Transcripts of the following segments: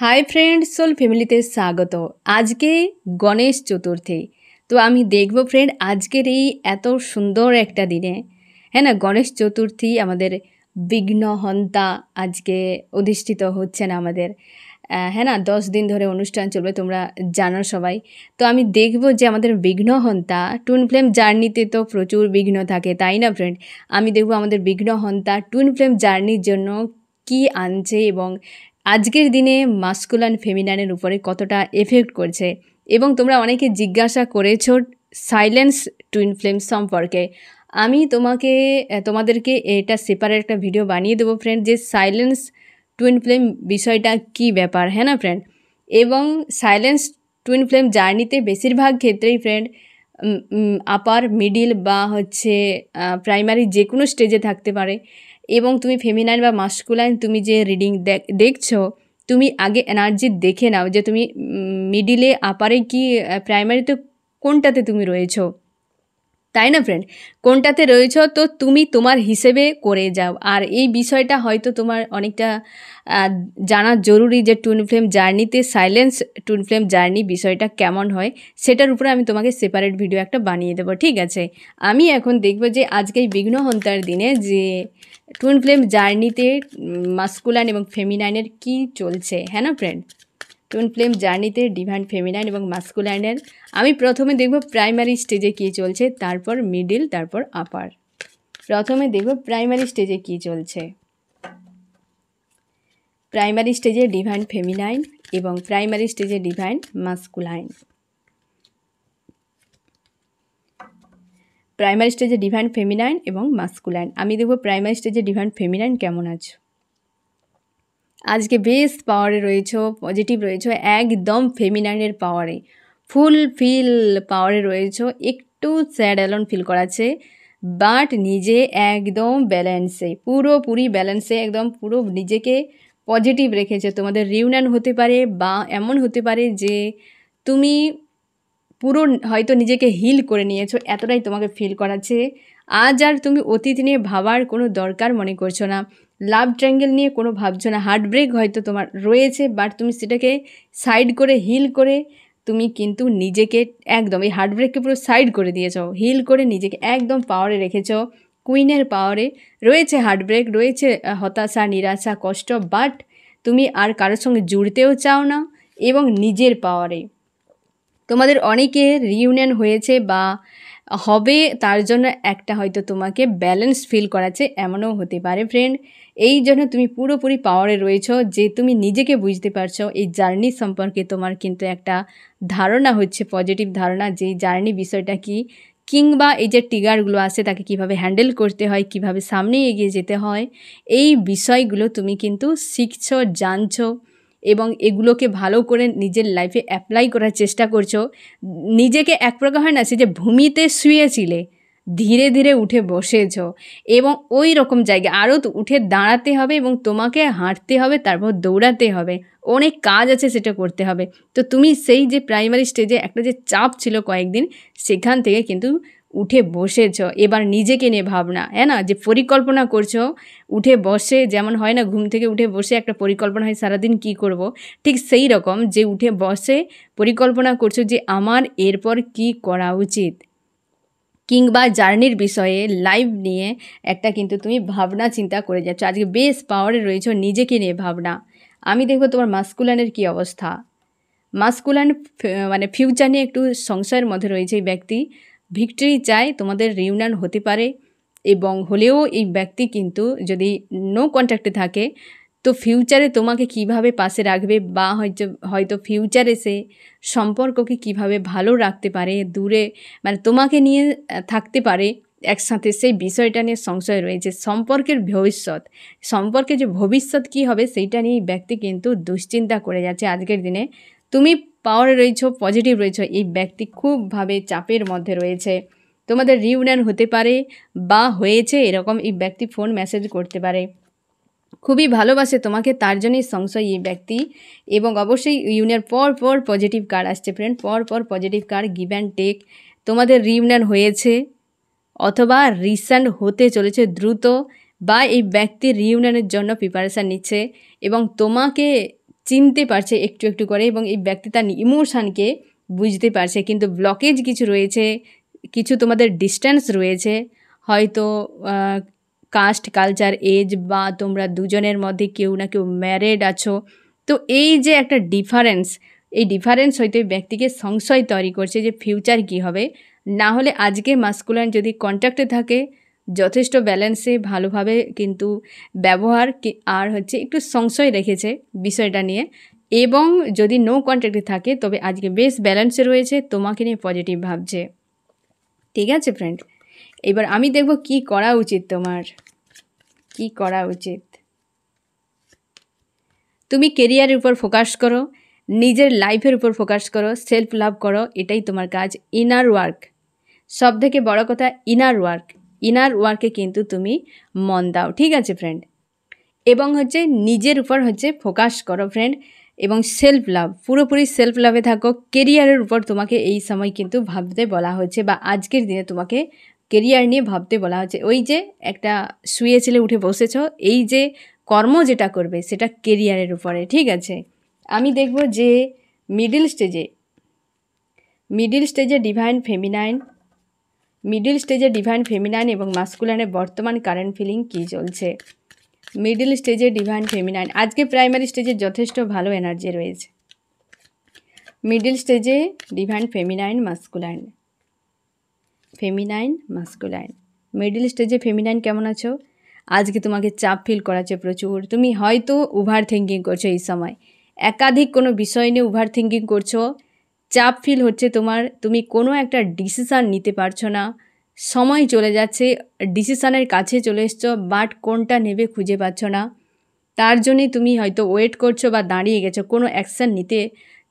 Hi friend soul ফ্যামিলিতে স্বাগত আজকে গণেশ চতুর্থী তো আমি দেখব ফ্রেন্ড আজকের এই এত সুন্দর একটা দিনে হ্যাঁ না গণেশ চতুর্থী আমাদের বিঘ্নহন্তা আজকে অধিষ্ঠিত হচ্ছেন আমাদের হ্যাঁ না দশ দিন ধরে অনুষ্ঠান চলবে তোমরা জানো সবাই তো আমি দেখব যে আমাদের বিঘ্নহন্তা টুন ফ্লেম জার্নিতে তো প্রচুর বিঘ্ন থাকে তাই না ফ্রেন্ড আমি দেখব আমাদের বিঘ্নহন্তা টুন ফ্লেম জার্নির জন্য কি আনছে এবং আজকের দিনে মাস্কুলান ফেমিনানের উপরে কতটা এফেক্ট করছে এবং তোমরা অনেকে জিজ্ঞাসা করেছো সাইলেন্স টুইন ফ্লেম সম্পর্কে আমি তোমাকে তোমাদেরকে এটা সেপারেট একটা ভিডিও বানিয়ে দেবো ফ্রেন্ড যে সাইলেন্স টুইন ফ্লেম বিষয়টা কি ব্যাপার হ্যাঁ না ফ্রেন্ড এবং সাইলেন্স টুইন ফ্লেম জার্নিতে বেশিরভাগ ক্ষেত্রেই ফ্রেন্ড আপার মিডিল বা হচ্ছে প্রাইমারি যে কোনো স্টেজে থাকতে পারে এবং তুমি ফেমিনাইন বা মাস্কুলাইন তুমি যে রিডিং দেখছো তুমি আগে এনার্জি দেখে নাও যে তুমি মিডিলে আপারে কি প্রাইমারিতে কোনটাতে তুমি রয়েছো তাই না ফ্রেন্ড কোনটাতে রয়েছ তো তুমি তোমার হিসেবে করে যাও আর এই বিষয়টা হয়তো তোমার অনেকটা জানা জরুরি যে টুন ফ্লেম জার্নিতে সাইলেন্স টুন ফ্লেম জার্নি বিষয়টা কেমন হয় সেটার উপরে আমি তোমাকে সেপারেট ভিডিও একটা বানিয়ে দেবো ঠিক আছে আমি এখন দেখব যে আজকে এই বিঘ্নহন্তার দিনে যে টুন ফ্লেম জার্নিতে মাস্কুলান এবং ফেমিনাইনের কি চলছে হ্যাঁ না ফ্রেন্ড টুন ফ্লেম জার্নিতে ডিভাইন ফেমিনাইন এবং মাস্কুলাইনের আমি প্রথমে দেখব প্রাইমারি স্টেজে কী চলছে তারপর মিডিল তারপর আপার প্রথমে দেখব প্রাইমারি স্টেজে কী চলছে প্রাইমারি স্টেজে ডিভাইন ফেমিনাইন এবং প্রাইমারি স্টেজে ডিভাইন মাস্কুলাইন প্রাইমারি স্টেজে ডিভাইন ফেমিনাইন এবং মাস্কুলাইন আমি দেখব প্রাইমারি স্টেজে ডিভাইন ফেমিনাইন কেমন আছে আজকে বেশ পাওয়ারে রয়েছ পজিটিভ রয়েছ একদম ফেমিনাইনের পাওয়ারে ফুল ফিল পাওয়ারে রয়েছ একটু স্যাড অ্যালন ফিল করাচ্ছে বাট নিজে একদম ব্যালেন্সে পুরোপুরি ব্যালেন্সে একদম পুরো নিজেকে পজিটিভ রেখেছে তোমাদের রিউনিয়ন হতে পারে বা এমন হতে পারে যে তুমি পুরো হয়তো নিজেকে হিল করে নিয়েছো এতটাই তোমাকে ফিল করাচ্ছে আজ আর তুমি অতীত নিয়ে ভাবার কোনো দরকার মনে করছো না লাভ ট্র্যাঙ্গেল নিয়ে কোনো ভাবছো না হার্ট ব্রেক হয়তো তোমার রয়েছে বাট তুমি সেটাকে সাইড করে হিল করে তুমি কিন্তু নিজেকে একদম এই হার্ট ব্রেককে পুরো সাইড করে দিয়েছ হিল করে নিজেকে একদম পাওয়ারে রেখেছ কুইনের পাওয়ারে রয়েছে হার্ট ব্রেক রয়েছে হতাশা নিরাশা কষ্ট বাট তুমি আর কারোর সঙ্গে জুড়তেও চাও না এবং নিজের পাওয়ারে তোমাদের অনেকে রিউনিয়ন হয়েছে বা হবে তার জন্য একটা হয়তো তোমাকে ব্যালেন্স ফিল করাচ্ছে এমনও হতে পারে ফ্রেন্ড এই জন্য তুমি পুরোপুরি পাওয়ারে রয়েছো যে তুমি নিজেকে বুঝতে পারছো এই জার্নি সম্পর্কে তোমার কিন্তু একটা ধারণা হচ্ছে পজিটিভ ধারণা যে জার্নি বিষয়টা কি কিংবা এই যে টিগারগুলো আছে তাকে কিভাবে হ্যান্ডেল করতে হয় কিভাবে সামনে এগিয়ে যেতে হয় এই বিষয়গুলো তুমি কিন্তু শিখছো জানছো এবং এগুলোকে ভালো করে নিজের লাইফে অ্যাপ্লাই করার চেষ্টা করছো নিজেকে এক প্রকার হয় না সে যে ভূমিতে শুয়েছিলে ধীরে ধীরে উঠে বসেছ এবং ওই রকম জায়গায় আরও উঠে দাঁড়াতে হবে এবং তোমাকে হাঁটতে হবে তারপর দৌড়াতে হবে অনেক কাজ আছে সেটা করতে হবে তো তুমি সেই যে প্রাইমারি স্টেজে একটা যে চাপ ছিল কয়েকদিন সেখান থেকে কিন্তু উঠে বসেছ এবার নিজেকে নিয়ে ভাবনা হ্যাঁ না যে পরিকল্পনা করছো উঠে বসে যেমন হয় না ঘুম থেকে উঠে বসে একটা পরিকল্পনা হয় সারাদিন কি করব। ঠিক সেই রকম যে উঠে বসে পরিকল্পনা করছো যে আমার এরপর কি করা উচিত কিংবা জার্নির বিষয়ে লাইভ নিয়ে একটা কিন্তু তুমি ভাবনা চিন্তা করে যাচ্ছ আজকে বেশ পাওয়ারে রয়েছ নিজেকে নিয়ে ভাবনা আমি দেখব তোমার মাস্কুলানের কি অবস্থা মাস্কুলান মানে ফিউচার নিয়ে একটু সংশয়ের মধ্যে রয়েছে এই ব্যক্তি ভিক্টরি চাই তোমাদের রিউনিয়ন হতে পারে এবং হলেও এই ব্যক্তি কিন্তু যদি নো কন্ট্যাক্টে থাকে তো ফিউচারে তোমাকে কিভাবে পাশে রাখবে বা হয়তো হয়তো ফিউচারে সে সম্পর্ককে কিভাবে ভালো রাখতে পারে দূরে মানে তোমাকে নিয়ে থাকতে পারে একসাথে সেই বিষয়টা নিয়ে সংশয় রয়েছে সম্পর্কের ভবিষ্যৎ সম্পর্কে যে ভবিষ্যৎ কি হবে সেইটা নিয়ে ব্যক্তি কিন্তু দুশ্চিন্তা করে যাচ্ছে আজকের দিনে তুমি পাওয়ারে রয়েছ পজিটিভ রয়েছ এই ব্যক্তি খুবভাবে চাপের মধ্যে রয়েছে তোমাদের রিউনিয়ন হতে পারে বা হয়েছে এরকম এই ব্যক্তি ফোন মেসেজ করতে পারে খুবই ভালোবাসে তোমাকে তার জন্যই সংশয় এই ব্যক্তি এবং অবশ্যই ইউনিয়ন পর পর পজিটিভ কার্ড আসছে ফ্রেন্ড পর পর positive card give and take তোমাদের রিউনিয়ন হয়েছে অথবা রিসেন্ট হতে চলেছে দ্রুত বা এই ব্যক্তির রিউনিয়নের জন্য প্রিপারেশান নিচ্ছে এবং তোমাকে চিনতে পারছে একটু একটু করে এবং এই ব্যক্তি তার ইমোশানকে বুঝতে পারছে কিন্তু ব্লকেজ কিছু রয়েছে কিছু তোমাদের ডিস্ট্যান্স রয়েছে হয়তো কাস্ট কালচার এজ বা তোমরা দুজনের মধ্যে কেউ না কেউ ম্যারেড আছো তো এই যে একটা ডিফারেন্স এই ডিফারেন্স হয়তো ব্যক্তিকে সংশয় তৈরি করছে যে ফিউচার কি হবে না হলে আজকে মাস্কুলার যদি কন্ট্যাক্টে থাকে যথেষ্ট ব্যালেন্সে ভালোভাবে কিন্তু ব্যবহার আর হচ্ছে একটু সংশয় রেখেছে বিষয়টা নিয়ে এবং যদি নো কন্ট্যাক্টে থাকে তবে আজকে বেশ ব্যালেন্সে রয়েছে তোমাকে নিয়ে পজিটিভ ভাবছে ঠিক আছে ফ্রেন্ড এবার আমি দেখব কি করা উচিত তোমার কি করা উচিত তুমি কেরিয়ারের উপর ফোকাস করো নিজের লাইফের উপর ফোকাস করো সেলফ লাভ করো এটাই তোমার কাজ ইনার ওয়ার্ক সব থেকে বড় কথা ইনার ওয়ার্ক ইনার ওয়ার্কে কিন্তু তুমি মন দাও ঠিক আছে ফ্রেন্ড এবং হচ্ছে নিজের উপর হচ্ছে ফোকাস করো ফ্রেন্ড এবং সেলফ লাভ পুরোপুরি সেলফ লাভে থাকো কেরিয়ারের উপর তোমাকে এই সময় কিন্তু ভাবতে বলা হচ্ছে বা আজকের দিনে তোমাকে কেরিয়ার নিয়ে ভাবতে বলা হচ্ছে ওই যে একটা শুয়ে ছেলে উঠে বসেছ এই যে কর্ম যেটা করবে সেটা কেরিয়ারের উপরে ঠিক আছে আমি দেখব যে মিডিল স্টেজে মিডিল স্টেজে ডিভাইন ফেমিনাইন মিডিল স্টেজে ডিভাইন ফেমিনাইন এবং মাস্কুলাইনের বর্তমান কারেন্ট ফিলিং কী চলছে মিডিল স্টেজে ডিভাইন ফেমিনাইন আজকে প্রাইমারি স্টেজে যথেষ্ট ভালো এনার্জি রয়েছে মিডিল স্টেজে divine feminine masculine feminine masculine middle স্টেজে ফেমিনাইন কেমন আছো আজকে তোমাকে চাপ ফিল করাচ্ছে প্রচুর তুমি হয়তো ওভার থিঙ্কিং করছো এই সময় একাধিক কোনো বিষয় নিয়ে ওভার থিঙ্কিং করছো চাপ ফিল হচ্ছে তোমার তুমি কোনো একটা ডিসিশান নিতে পারছো না সময় চলে যাচ্ছে ডিসিশানের কাছে চলে এসছো বাট কোনটা নেবে খুঁজে পাচ্ছ না তার জন্যে তুমি হয়তো ওয়েট করছো বা দাঁড়িয়ে গেছো কোনো অ্যাকশান নিতে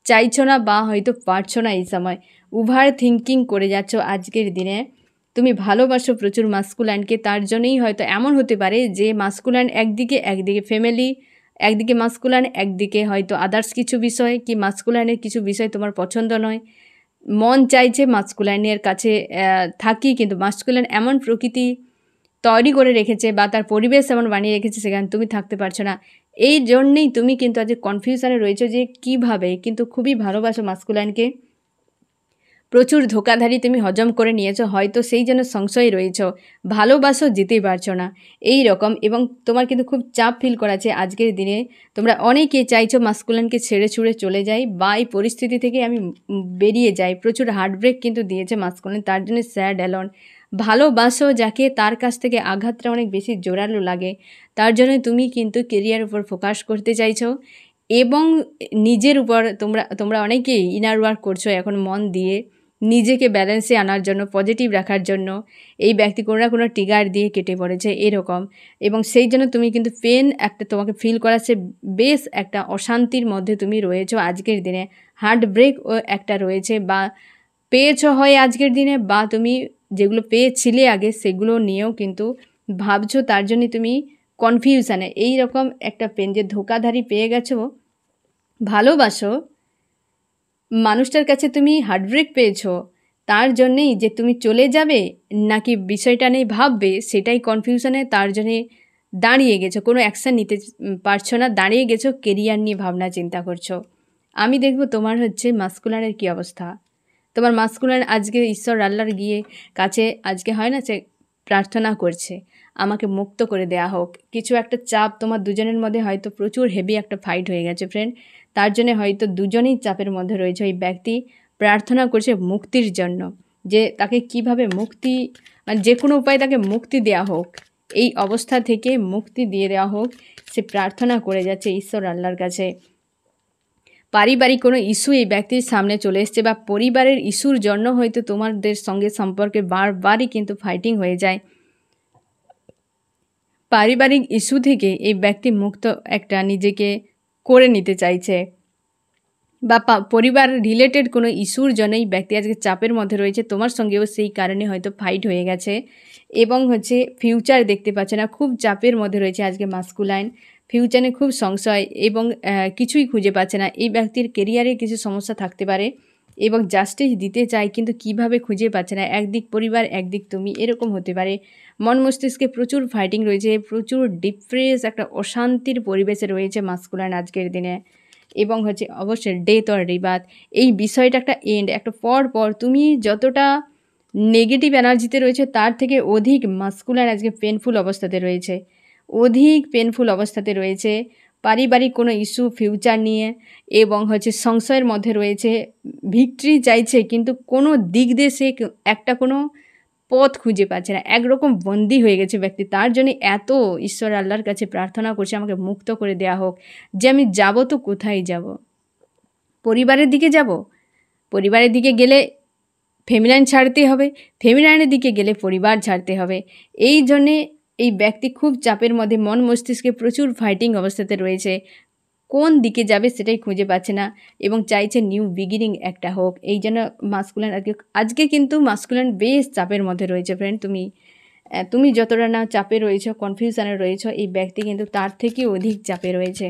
চাইছো না বা হয়তো পারছো না এই সময় ওভার থিঙ্কিং করে যাচ্ছ আজকের দিনে তুমি ভালোবাসো প্রচুর মাস্কুল্যান্ডকে তার জন্যই হয়তো এমন হতে পারে যে মাস্কুল্যান্ড একদিকে একদিকে ফ্যামিলি একদিকে মাস্কুলান একদিকে হয়তো আদার্স কিছু বিষয় কি মাস্কুলানের কিছু বিষয় তোমার পছন্দ নয় মন চাইছে মাস্কুলাইনের কাছে থাকি কিন্তু মাস্কুলাইন এমন প্রকৃতি তৈরি করে রেখেছে বা তার পরিবেশ এমন বানিয়ে রেখেছে সেখানে তুমি থাকতে পারছো না এই জন্যেই তুমি কিন্তু আজ কনফিউশনে রয়েছে যে কিভাবে কিন্তু খুবই ভালোবাসো মাস্কুলাইনকে প্রচুর ধোকাধারি তুমি হজম করে নিয়েছো হয়তো সেই জন্য সংশয় রয়েছ ভালোবাসো যেতে পারছো না এই রকম এবং তোমার কিন্তু খুব চাপ ফিল করাছে আজকের দিনে তোমরা অনেকে চাইছো মাস্কুলানকে ছেড়ে ছুড়ে চলে যাই বা এই পরিস্থিতি থেকে আমি বেরিয়ে যাই প্রচুর হার্টব্রেক কিন্তু দিয়েছে মাস্কুলান তার জন্য স্যাড অ্যালন ভালোবাসো যাকে তার কাছ থেকে আঘাতটা অনেক বেশি জোরালো লাগে তার জন্য তুমি কিন্তু কেরিয়ার উপর ফোকাস করতে চাইছো এবং নিজের উপর তোমরা তোমরা অনেকেই ইনার ওয়ার্ক করছো এখন মন দিয়ে নিজেকে ব্যালেন্সে আনার জন্য পজিটিভ রাখার জন্য এই ব্যক্তি কোনো না কোনো টিগার দিয়ে কেটে পড়েছে এরকম এবং সেই জন্য তুমি কিন্তু পেন একটা তোমাকে ফিল করাচ্ছে বেশ একটা অশান্তির মধ্যে তুমি রয়েছো আজকের দিনে হার্ট ব্রেক একটা রয়েছে বা পেয়েছ হয় আজকের দিনে বা তুমি যেগুলো পেয়েছিলে আগে সেগুলো নিয়েও কিন্তু ভাবছো তার জন্যে তুমি কনফিউশানে এই রকম একটা পেন যে ধোকাধারি পেয়ে গেছো ভালোবাসো মানুষটার কাছে তুমি হার্টব্রেক পেয়েছো তার জন্যেই যে তুমি চলে যাবে নাকি বিষয়টা নিয়ে ভাববে সেটাই কনফিউশনে তার জন্যে দাঁড়িয়ে গেছো কোনো অ্যাকশান নিতে পারছো না দাঁড়িয়ে গেছো কেরিয়ার নিয়ে ভাবনা চিন্তা করছো আমি দেখব তোমার হচ্ছে মাস্কুলারের কি অবস্থা তোমার মাস্কুলার আজকে ঈশ্বর আল্লাহর গিয়ে কাছে আজকে হয় না সে প্রার্থনা করছে আমাকে মুক্ত করে দেয়া হোক কিছু একটা চাপ তোমার দুজনের মধ্যে হয়তো প্রচুর হেভি একটা ফাইট হয়ে গেছে ফ্রেন্ড তার জন্য হয়তো দুজনেই চাপের মধ্যে রয়েছে ওই ব্যক্তি প্রার্থনা করছে মুক্তির জন্য যে তাকে কিভাবে মুক্তি মানে যে কোনো উপায়ে তাকে মুক্তি দেয়া হোক এই অবস্থা থেকে মুক্তি দিয়ে দেওয়া হোক সে প্রার্থনা করে যাচ্ছে ঈশ্বর আল্লাহর কাছে পারিবারিক কোনো ইস্যু এই ব্যক্তির সামনে চলে এসছে বা পরিবারের ইস্যুর জন্য হয়তো তোমাদের সঙ্গে সম্পর্কে বারবারই কিন্তু ফাইটিং হয়ে যায় পারিবারিক ইস্যু থেকে এই ব্যক্তি মুক্ত একটা নিজেকে করে নিতে চাইছে বা পরিবার রিলেটেড কোনো ইস্যুর জন্যই ব্যক্তি আজকে চাপের মধ্যে রয়েছে তোমার সঙ্গেও সেই কারণে হয়তো ফাইট হয়ে গেছে এবং হচ্ছে ফিউচার দেখতে পাচ্ছে না খুব চাপের মধ্যে রয়েছে আজকে মাস্কুলাইন ফিউচারে খুব সংশয় এবং কিছুই খুঁজে পাচ্ছে না এই ব্যক্তির কেরিয়ারে কিছু সমস্যা থাকতে পারে এবং জাস্টিস দিতে চায় কিন্তু কিভাবে খুঁজে পাচ্ছে না একদিক পরিবার একদিক তুমি এরকম হতে পারে মন মস্তিষ্কে প্রচুর ফাইটিং রয়েছে প্রচুর ডিপ্রেস একটা অশান্তির পরিবেশে রয়েছে মাস্কুলার আজকের দিনে এবং হচ্ছে অবশ্যই ডেথ অর রিবাত এই বিষয়টা একটা এন্ড একটা পর পর তুমি যতটা নেগেটিভ এনার্জিতে রয়েছে তার থেকে অধিক মাস্কুলার আজকে পেনফুল অবস্থাতে রয়েছে অধিক পেনফুল অবস্থাতে রয়েছে পারিবারিক কোনো ইস্যু ফিউচার নিয়ে এবং হচ্ছে সংশয়ের মধ্যে রয়েছে ভিক্টরি চাইছে কিন্তু কোনো দিক দিয়ে সে একটা কোনো পথ খুঁজে পাচ্ছে না একরকম বন্দি হয়ে গেছে ব্যক্তি তার জন্য এত ঈশ্বর আল্লাহর কাছে প্রার্থনা করছে আমাকে মুক্ত করে দেয়া হোক যে আমি যাব তো কোথায় যাব পরিবারের দিকে যাব পরিবারের দিকে গেলে ফ্যামিলাইন ছাড়তে হবে ফ্যামিলাইনের দিকে গেলে পরিবার ছাড়তে হবে এই জন্যে এই ব্যক্তি খুব চাপের মধ্যে মন মস্তিষ্কে প্রচুর ফাইটিং অবস্থাতে রয়েছে কোন দিকে যাবে সেটাই খুঁজে পাচ্ছে না এবং চাইছে নিউ বিগিনিং একটা হোক এই জন্য মাস্কুলান আজকে আজকে কিন্তু মাস্কুলান বেশ চাপের মধ্যে রয়েছে ফ্রেন্ড তুমি তুমি যতটা না চাপে রয়েছ কনফিউশানে রয়েছ এই ব্যক্তি কিন্তু তার থেকে অধিক চাপে রয়েছে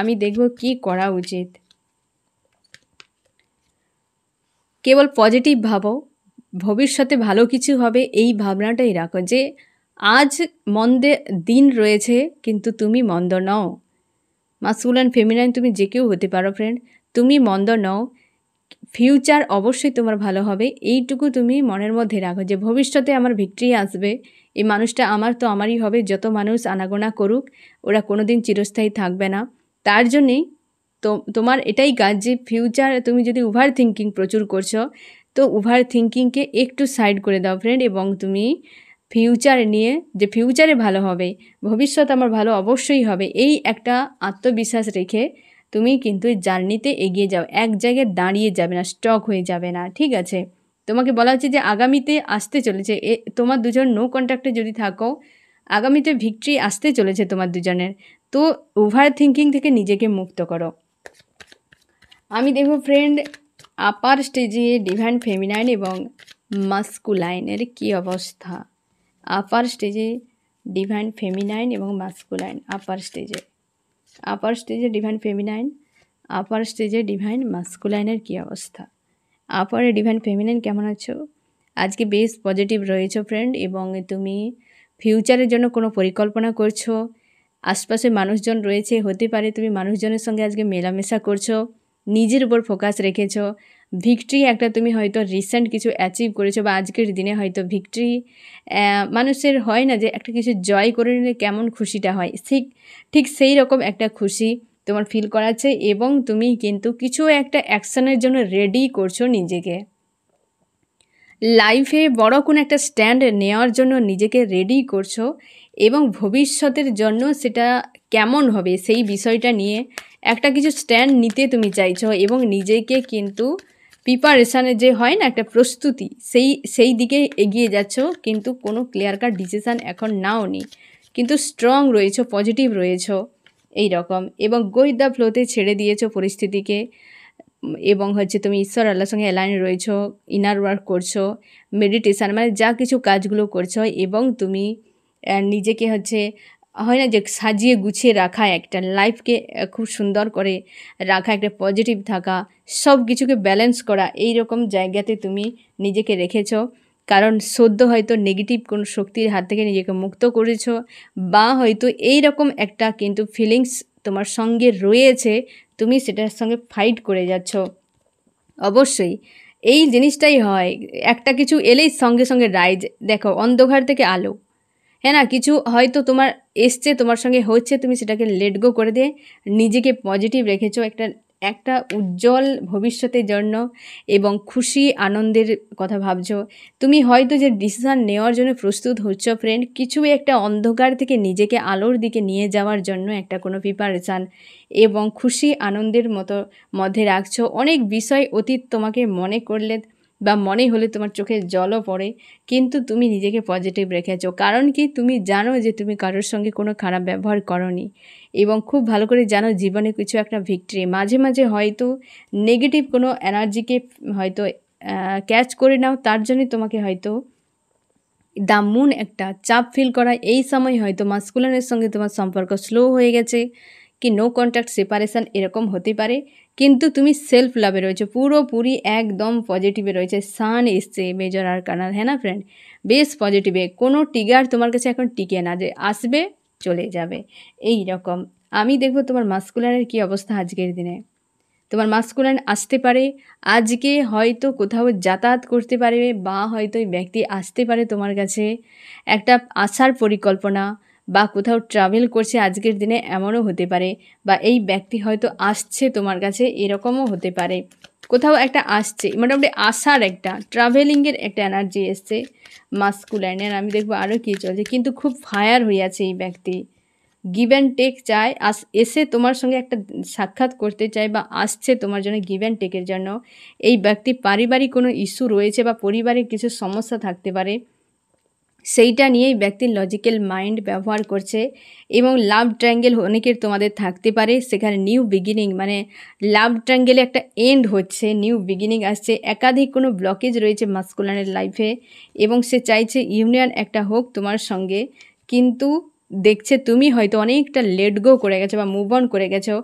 আমি দেখব কি করা উচিত কেবল পজিটিভ ভাবো ভবিষ্যতে ভালো কিছু হবে এই ভাবনাটাই রাখো যে আজ মন্দে দিন রয়েছে কিন্তু তুমি মন্দ নও অ্যান্ড ফেমিনাইন তুমি যে কেউ হতে পারো ফ্রেন্ড তুমি মন্দ নও ফিউচার অবশ্যই তোমার ভালো হবে এইটুকু তুমি মনের মধ্যে রাখো যে ভবিষ্যতে আমার ভিক্টরি আসবে এই মানুষটা আমার তো আমারই হবে যত মানুষ আনাগোনা করুক ওরা কোনো দিন চিরস্থায়ী থাকবে না তার জন্যেই তো তোমার এটাই কাজ যে ফিউচার তুমি যদি ওভার থিঙ্কিং প্রচুর করছো তো ওভার থিঙ্কিংকে একটু সাইড করে দাও ফ্রেন্ড এবং তুমি ফিউচার নিয়ে যে ফিউচারে ভালো হবে ভবিষ্যৎ আমার ভালো অবশ্যই হবে এই একটা আত্মবিশ্বাস রেখে তুমি কিন্তু জার্নিতে এগিয়ে যাও এক জায়গায় দাঁড়িয়ে যাবে না স্টক হয়ে যাবে না ঠিক আছে তোমাকে বলা হচ্ছে যে আগামীতে আসতে চলেছে এ তোমার দুজন নো কন্ট্যাক্টে যদি থাকো আগামীতে ভিক্টরি আসতে চলেছে তোমার দুজনের তো ওভার থিঙ্কিং থেকে নিজেকে মুক্ত করো আমি দেখব ফ্রেন্ড আপার স্টেজে ডিভাইন ফেমিনাইন এবং মাস্কুলাইনের কি অবস্থা আপার স্টেজে ডিভাইন ফেমিনাইন এবং মাস্কুলাইন আপার স্টেজে আপার স্টেজে ডিভাইন ফেমিনাইন আপার স্টেজে ডিভাইন মাস্কুলাইনের কী অবস্থা আপারে ডিভাইন ফেমিনাইন কেমন আছো আজকে বেশ পজিটিভ রয়েছো ফ্রেন্ড এবং তুমি ফিউচারের জন্য কোনো পরিকল্পনা করছো আশপাশে মানুষজন রয়েছে হতে পারে তুমি মানুষজনের সঙ্গে আজকে মেলামেশা করছো নিজের উপর ফোকাস রেখেছো ভিক্টরি একটা তুমি হয়তো রিসেন্ট কিছু অ্যাচিভ করেছো বা আজকের দিনে হয়তো ভিক্টরি মানুষের হয় না যে একটা কিছু জয় করে নিলে কেমন খুশিটা হয় ঠিক ঠিক সেই রকম একটা খুশি তোমার ফিল করাচ্ছে এবং তুমি কিন্তু কিছু একটা অ্যাকশানের জন্য রেডি করছো নিজেকে লাইফে বড় কোনো একটা স্ট্যান্ড নেওয়ার জন্য নিজেকে রেডি করছো এবং ভবিষ্যতের জন্য সেটা কেমন হবে সেই বিষয়টা নিয়ে একটা কিছু স্ট্যান্ড নিতে তুমি চাইছো এবং নিজেকে কিন্তু প্রিপারেশানে যে হয় না একটা প্রস্তুতি সেই সেই দিকে এগিয়ে যাচ্ছ কিন্তু কোনো ক্লিয়ার কাট ডিসিশান এখন নাও নি কিন্তু স্ট্রং রয়েছে পজিটিভ রয়েছ এই রকম এবং গোয়েদ দ্য ফ্লোতে ছেড়ে দিয়েছো পরিস্থিতিকে এবং হচ্ছে তুমি ঈশ্বর আল্লাহর সঙ্গে অ্যালাইন রয়েছো ইনার ওয়ার্ক করছো মেডিটেশান মানে যা কিছু কাজগুলো করছো এবং তুমি নিজেকে হচ্ছে হয় না যে সাজিয়ে গুছিয়ে রাখা একটা লাইফকে খুব সুন্দর করে রাখা একটা পজিটিভ থাকা সব কিছুকে ব্যালেন্স করা এই রকম জায়গাতে তুমি নিজেকে রেখেছ কারণ সদ্য হয়তো নেগেটিভ কোনো শক্তির হাত থেকে নিজেকে মুক্ত করেছ বা হয়তো এই রকম একটা কিন্তু ফিলিংস তোমার সঙ্গে রয়েছে তুমি সেটার সঙ্গে ফাইট করে যাচ্ছ অবশ্যই এই জিনিসটাই হয় একটা কিছু এলেই সঙ্গে সঙ্গে রাইজ দেখো অন্ধকার থেকে আলো হ্যাঁ না কিছু হয়তো তোমার এসছে তোমার সঙ্গে হচ্ছে তুমি সেটাকে লেট গো করে দিয়ে নিজেকে পজিটিভ রেখেছো একটা একটা উজ্জ্বল ভবিষ্যতের জন্য এবং খুশি আনন্দের কথা ভাবছো তুমি হয়তো যে ডিসিশান নেওয়ার জন্য প্রস্তুত হচ্ছ ফ্রেন্ড কিছু একটা অন্ধকার থেকে নিজেকে আলোর দিকে নিয়ে যাওয়ার জন্য একটা কোনো প্রিপারেশান এবং খুশি আনন্দের মতো মধ্যে রাখছো অনেক বিষয় অতীত তোমাকে মনে করলে বা মনে হলে তোমার চোখে জলও পড়ে কিন্তু তুমি নিজেকে পজিটিভ রেখেছো কারণ কি তুমি জানো যে তুমি কারোর সঙ্গে কোনো খারাপ ব্যবহার করনি এবং খুব ভালো করে জানো জীবনে কিছু একটা ভিক্টরি মাঝে মাঝে হয়তো নেগেটিভ কোনো এনার্জিকে হয়তো ক্যাচ করে নাও তার জন্যই তোমাকে হয়তো দা মুন একটা চাপ ফিল করা এই সময় হয়তো মাস্কুলানের সঙ্গে তোমার সম্পর্ক স্লো হয়ে গেছে কি নো কন্ট্যাক্ট সেপারেশান এরকম হতে পারে কিন্তু তুমি সেলফ লাভে রয়েছে পুরোপুরি একদম পজিটিভে রয়েছে সান এসছে মেজর আর কানাল হ্যাঁ না ফ্রেন্ড বেশ পজিটিভে কোনো টিগার তোমার কাছে এখন টিকে না যে আসবে চলে যাবে এই রকম আমি দেখব তোমার মাস্কুলারের কি অবস্থা আজকের দিনে তোমার মাস্কুলার আসতে পারে আজকে হয়তো কোথাও যাতায়াত করতে পারে বা হয়তো ওই ব্যক্তি আসতে পারে তোমার কাছে একটা আসার পরিকল্পনা বা কোথাও ট্রাভেল করছে আজকের দিনে এমনও হতে পারে বা এই ব্যক্তি হয়তো আসছে তোমার কাছে এরকমও হতে পারে কোথাও একটা আসছে মোটামুটি আসার একটা ট্রাভেলিংয়ের একটা এনার্জি এসছে মাস্কুলাইনের আমি দেখবো আরও কী চলছে কিন্তু খুব ফায়ার হইয়াছে এই ব্যক্তি গিভ অ্যান্ড টেক চায় আস এসে তোমার সঙ্গে একটা সাক্ষাৎ করতে চায় বা আসছে তোমার জন্য গিভ অ্যান্ড টেকের জন্য এই ব্যক্তি পারিবারিক কোনো ইস্যু রয়েছে বা পরিবারের কিছু সমস্যা থাকতে পারে সেইটা নিয়েই ব্যক্তির লজিক্যাল মাইন্ড ব্যবহার করছে এবং লাভ ট্র্যাঙ্গেল অনেকের তোমাদের থাকতে পারে সেখানে নিউ বিগিনিং মানে লাভ ট্র্যাঙ্গেলে একটা এন্ড হচ্ছে নিউ বিগিনিং আসছে একাধিক কোনো ব্লকেজ রয়েছে মাস্কুলানের লাইফে এবং সে চাইছে ইউনিয়ন একটা হোক তোমার সঙ্গে কিন্তু দেখছে তুমি হয়তো অনেকটা লেট গো করে গেছো বা মুভ অন করে গেছো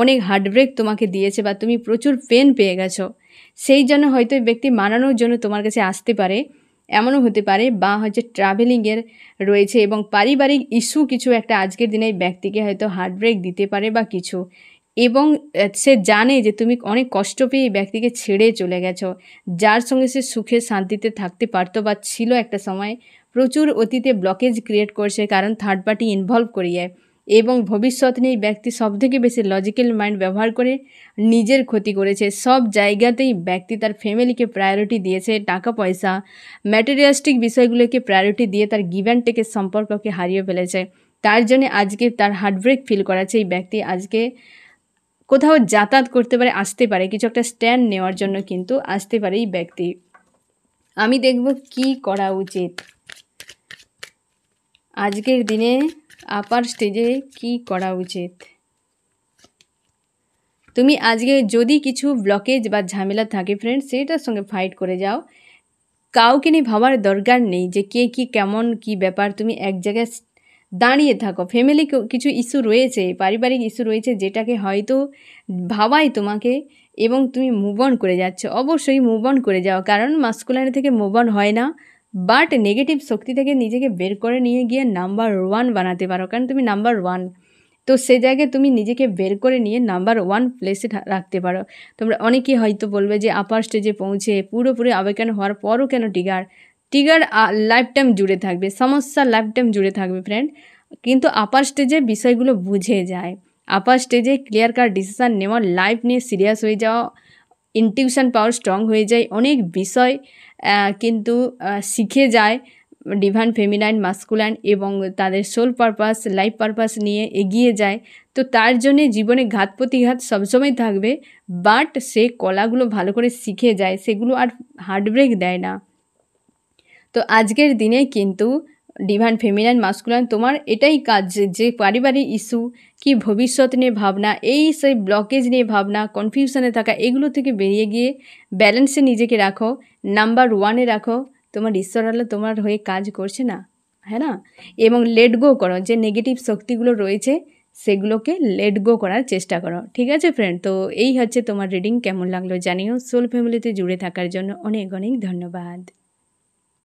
অনেক হার্টব্রেক তোমাকে দিয়েছে বা তুমি প্রচুর পেন পেয়ে গেছো সেই জন্য হয়তো ব্যক্তি মানানোর জন্য তোমার কাছে আসতে পারে এমনও হতে পারে বা হচ্ছে ট্রাভেলিংয়ের রয়েছে এবং পারিবারিক ইস্যু কিছু একটা আজকের দিনে ব্যক্তিকে হয়তো হার্টব্রেক দিতে পারে বা কিছু এবং সে জানে যে তুমি অনেক কষ্ট পেয়ে এই ব্যক্তিকে ছেড়ে চলে গেছো যার সঙ্গে সে সুখে শান্তিতে থাকতে পারতো বা ছিল একটা সময় প্রচুর অতীতে ব্লকেজ ক্রিয়েট করছে কারণ থার্ড পার্টি ইনভলভ করিয়ে এবং ভবিষ্যৎ নিয়ে ব্যক্তি সবথেকে বেশি লজিক্যাল মাইন্ড ব্যবহার করে নিজের ক্ষতি করেছে সব জায়গাতেই ব্যক্তি তার ফ্যামিলিকে প্রায়োরিটি দিয়েছে টাকা পয়সা ম্যাটেরিয়ালিস্টিক বিষয়গুলোকে প্রায়োরিটি দিয়ে তার গিভেন টেকের সম্পর্ককে হারিয়ে ফেলেছে তার জন্য আজকে তার হার্টব্রেক ফিল করাচ্ছে এই ব্যক্তি আজকে কোথাও যাতায়াত করতে পারে আসতে পারে কিছু একটা স্ট্যান্ড নেওয়ার জন্য কিন্তু আসতে পারে এই ব্যক্তি আমি দেখব কি করা উচিত আজকের দিনে আপার স্টেজে কি করা উচিত তুমি আজকে যদি কিছু ব্লকেজ বা ঝামেলা থাকে ফ্রেন্ড সেটার সঙ্গে ফাইট করে যাও কাউকে নিয়ে ভাবার দরকার নেই যে কে কি কেমন কি ব্যাপার তুমি এক জায়গায় দাঁড়িয়ে থাকো ফ্যামিলি কিছু ইস্যু রয়েছে পারিবারিক ইস্যু রয়েছে যেটাকে হয়তো ভাবাই তোমাকে এবং তুমি মুভ অন করে যাচ্ছ অবশ্যই মুভ অন করে যাও কারণ মাস্কুলারি থেকে মুভ অন হয় না বাট নেগেটিভ শক্তি থেকে নিজেকে বের করে নিয়ে গিয়ে নাম্বার ওয়ান বানাতে পারো কারণ তুমি নাম্বার ওয়ান তো সে জায়গায় তুমি নিজেকে বের করে নিয়ে নাম্বার ওয়ান প্লেসে রাখতে পারো তোমরা অনেকেই হয়তো বলবে যে আপার স্টেজে পৌঁছে পুরোপুরি আবেকান হওয়ার পরও কেন টিগার টিগার লাইফ টাইম জুড়ে থাকবে সমস্যা লাইফ টাইম জুড়ে থাকবে ফ্রেন্ড কিন্তু আপার স্টেজে বিষয়গুলো বুঝে যায় আপার স্টেজে ক্লিয়ার কার ডিসিশান নেওয়া লাইফ নিয়ে সিরিয়াস হয়ে যাওয়া ইনটিউশন পাওয়ার স্ট্রং হয়ে যায় অনেক বিষয় কিন্তু শিখে যায় ডিভান ফেমিনাইন মাস্কুলাইন এবং তাদের সোল পারপাস লাইফ পারপাস নিয়ে এগিয়ে যায় তো তার জন্যে জীবনে ঘাত প্রতিঘাত সবসময় থাকবে বাট সে কলাগুলো ভালো করে শিখে যায় সেগুলো আর হার্টব্রেক দেয় না তো আজকের দিনে কিন্তু ডিভাইন ফেমিনাইন মাস্কুলাইন তোমার এটাই কাজ যে পারিবারিক ইস্যু কি ভবিষ্যৎ নিয়ে ভাবনা এই সেই ব্লকেজ নিয়ে ভাবনা কনফিউশনে থাকা এগুলো থেকে বেরিয়ে গিয়ে ব্যালেন্সে নিজেকে রাখো নাম্বার ওয়ানে রাখো তোমার ঈশ্বর আলো তোমার হয়ে কাজ করছে না হ্যাঁ না এবং লেট গো করো যে নেগেটিভ শক্তিগুলো রয়েছে সেগুলোকে লেট গো করার চেষ্টা করো ঠিক আছে ফ্রেন্ড তো এই হচ্ছে তোমার রিডিং কেমন লাগলো জানিও সোল ফ্যামিলিতে জুড়ে থাকার জন্য অনেক অনেক ধন্যবাদ